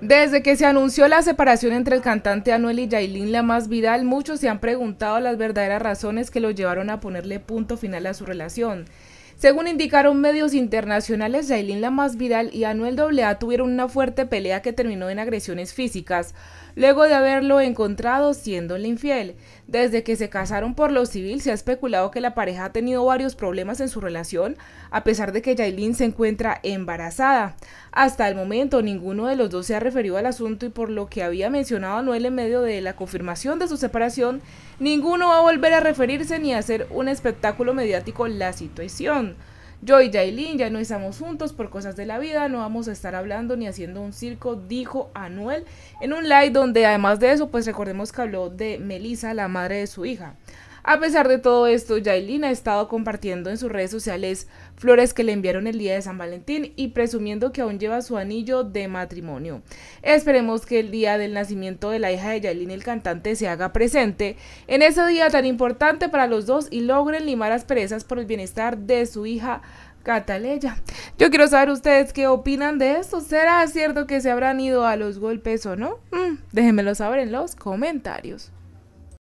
Desde que se anunció la separación entre el cantante Anuel y La Más Vidal, muchos se han preguntado las verdaderas razones que lo llevaron a ponerle punto final a su relación. Según indicaron medios internacionales, la más viral y Anuel AA tuvieron una fuerte pelea que terminó en agresiones físicas, luego de haberlo encontrado siendo la infiel. Desde que se casaron por lo civil, se ha especulado que la pareja ha tenido varios problemas en su relación, a pesar de que Yailin se encuentra embarazada. Hasta el momento, ninguno de los dos se ha referido al asunto y por lo que había mencionado Anuel en medio de la confirmación de su separación, ninguno va a volver a referirse ni a hacer un espectáculo mediático la situación. Yo y Jailin ya no estamos juntos por cosas de la vida, no vamos a estar hablando ni haciendo un circo, dijo Anuel en un live donde además de eso, pues recordemos que habló de Melissa, la madre de su hija. A pesar de todo esto, Yailin ha estado compartiendo en sus redes sociales flores que le enviaron el día de San Valentín y presumiendo que aún lleva su anillo de matrimonio. Esperemos que el día del nacimiento de la hija de Yailin, el cantante, se haga presente en ese día tan importante para los dos y logren limar asperezas por el bienestar de su hija Cataleya. Yo quiero saber ustedes qué opinan de esto. ¿Será cierto que se habrán ido a los golpes o no? Mm, déjenmelo saber en los comentarios.